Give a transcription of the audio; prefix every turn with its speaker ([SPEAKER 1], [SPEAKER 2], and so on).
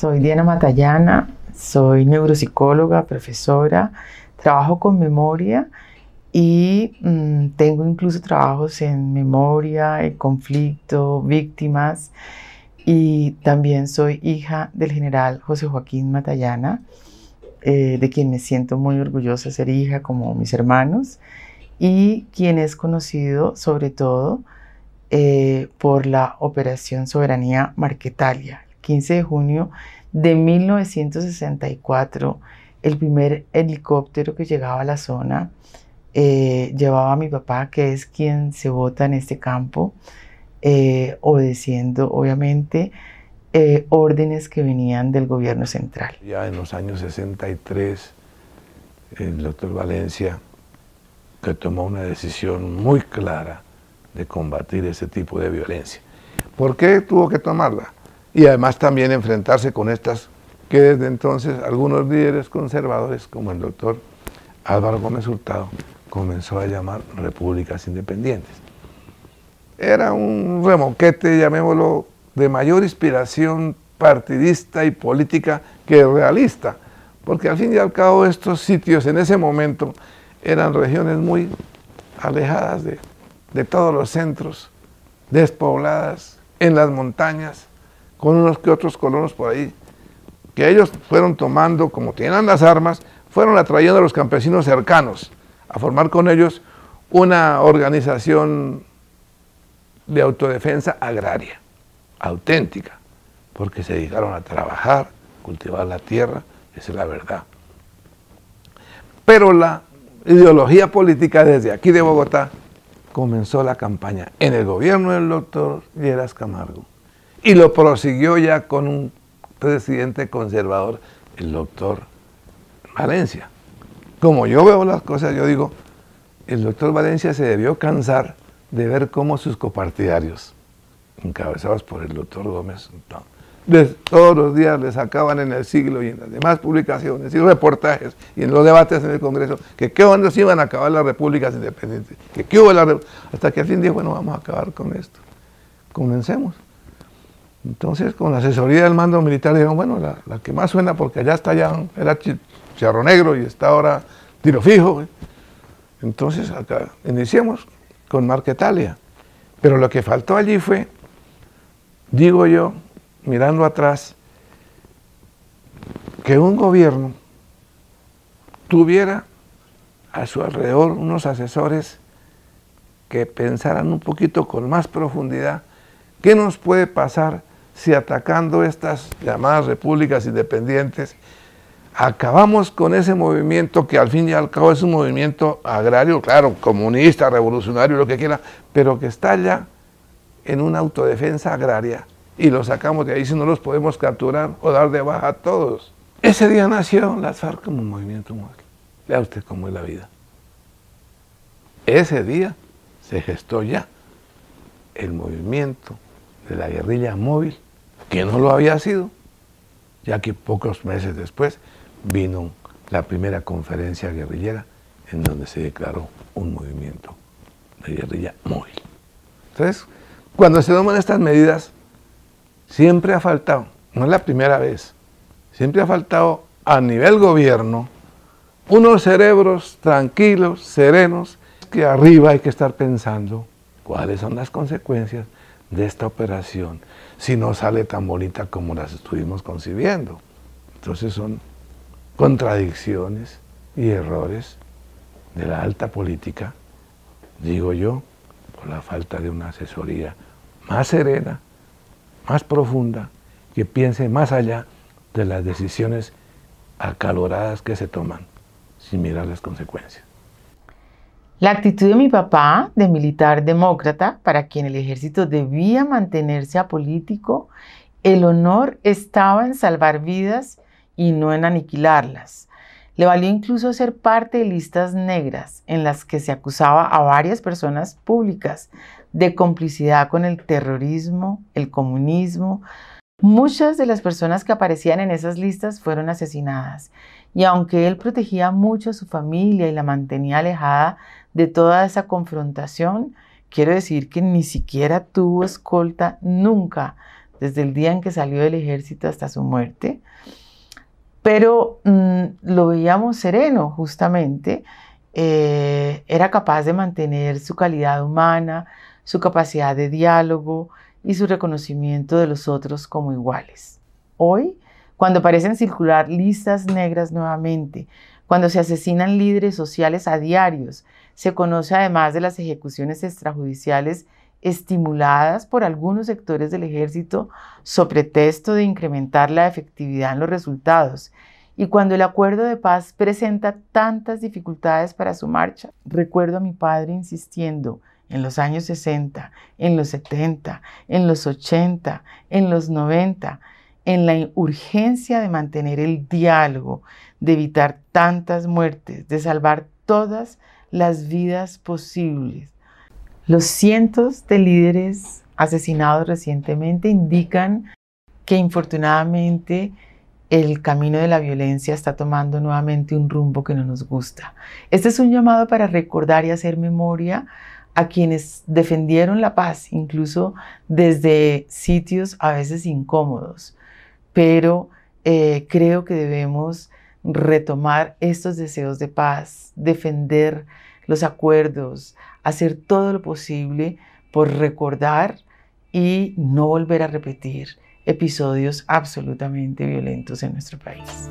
[SPEAKER 1] Soy Diana Matallana, soy neuropsicóloga, profesora, trabajo con memoria y mm, tengo incluso trabajos en memoria, conflicto, víctimas y también soy hija del general José Joaquín Matallana, eh, de quien me siento muy orgullosa de ser hija como mis hermanos y quien es conocido sobre todo eh, por la operación Soberanía Marquetalia, 15 de junio de 1964, el primer helicóptero que llegaba a la zona eh, llevaba a mi papá, que es quien se vota en este campo, eh, obedeciendo obviamente eh, órdenes que venían del gobierno central.
[SPEAKER 2] Ya en los años 63, el doctor Valencia, que tomó una decisión muy clara de combatir ese tipo de violencia. ¿Por qué tuvo que tomarla? y además también enfrentarse con estas que desde entonces algunos líderes conservadores, como el doctor Álvaro Gómez Hurtado, comenzó a llamar repúblicas independientes. Era un remoquete, llamémoslo, de mayor inspiración partidista y política que realista, porque al fin y al cabo estos sitios en ese momento eran regiones muy alejadas de, de todos los centros, despobladas, en las montañas, con unos que otros colonos por ahí, que ellos fueron tomando, como tenían las armas, fueron atrayendo a los campesinos cercanos a formar con ellos una organización de autodefensa agraria, auténtica, porque se dedicaron a trabajar, cultivar la tierra, esa es la verdad. Pero la ideología política desde aquí de Bogotá comenzó la campaña en el gobierno del doctor Lleras Camargo y lo prosiguió ya con un presidente conservador, el doctor Valencia. Como yo veo las cosas, yo digo, el doctor Valencia se debió cansar de ver cómo sus copartidarios, encabezados por el doctor Gómez, todos los días les acaban en el siglo y en las demás publicaciones y reportajes y en los debates en el Congreso que qué onda si iban a acabar las repúblicas independientes, que qué hubo la, hasta que al fin dijo, bueno, vamos a acabar con esto. Comencemos. Entonces, con la asesoría del mando militar, dijeron, bueno, la, que más suena, porque allá está ya, era Cerro Negro y está ahora Tiro Fijo. Entonces, acá iniciamos con Marquetalia. Pero lo que faltó allí fue, digo yo, mirando atrás, que un gobierno tuviera a su alrededor unos asesores que pensaran un poquito con más profundidad qué nos puede pasar si atacando estas llamadas repúblicas independientes acabamos con ese movimiento que al fin y al cabo es un movimiento agrario, claro, comunista, revolucionario, lo que quiera, pero que está ya en una autodefensa agraria y lo sacamos de ahí si no los podemos capturar o dar de baja a todos.
[SPEAKER 1] Ese día nació las
[SPEAKER 2] FARC como un movimiento Vea usted cómo es la vida. Ese día se gestó ya el movimiento de la guerrilla móvil, que no lo había sido, ya que pocos meses después vino la primera conferencia guerrillera en donde se declaró un movimiento de guerrilla móvil. Entonces, cuando se toman estas medidas, siempre ha faltado, no es la primera vez, siempre ha faltado a nivel gobierno unos cerebros tranquilos, serenos, que arriba hay que estar pensando cuáles son las consecuencias de esta operación si no sale tan bonita como las estuvimos concibiendo. Entonces son contradicciones y errores de la alta política, digo yo, por la falta de una asesoría más serena, más profunda, que piense más allá de las decisiones acaloradas que se toman sin mirar las consecuencias.
[SPEAKER 1] La actitud de mi papá, de militar demócrata, para quien el ejército debía mantenerse apolítico, el honor estaba en salvar vidas y no en aniquilarlas. Le valió incluso ser parte de listas negras en las que se acusaba a varias personas públicas de complicidad con el terrorismo, el comunismo. Muchas de las personas que aparecían en esas listas fueron asesinadas y aunque él protegía mucho a su familia y la mantenía alejada de toda esa confrontación, quiero decir que ni siquiera tuvo escolta nunca, desde el día en que salió del ejército hasta su muerte. Pero mm, lo veíamos sereno, justamente. Eh, era capaz de mantener su calidad humana, su capacidad de diálogo y su reconocimiento de los otros como iguales. Hoy, cuando parecen circular listas negras nuevamente, cuando se asesinan líderes sociales a diarios, se conoce además de las ejecuciones extrajudiciales estimuladas por algunos sectores del ejército so pretexto de incrementar la efectividad en los resultados. Y cuando el acuerdo de paz presenta tantas dificultades para su marcha, recuerdo a mi padre insistiendo en los años 60, en los 70, en los 80, en los 90, en la urgencia de mantener el diálogo, de evitar tantas muertes, de salvar todas las vidas posibles. Los cientos de líderes asesinados recientemente indican que infortunadamente el camino de la violencia está tomando nuevamente un rumbo que no nos gusta. Este es un llamado para recordar y hacer memoria a quienes defendieron la paz, incluso desde sitios a veces incómodos pero eh, creo que debemos retomar estos deseos de paz, defender los acuerdos, hacer todo lo posible por recordar y no volver a repetir episodios absolutamente violentos en nuestro país.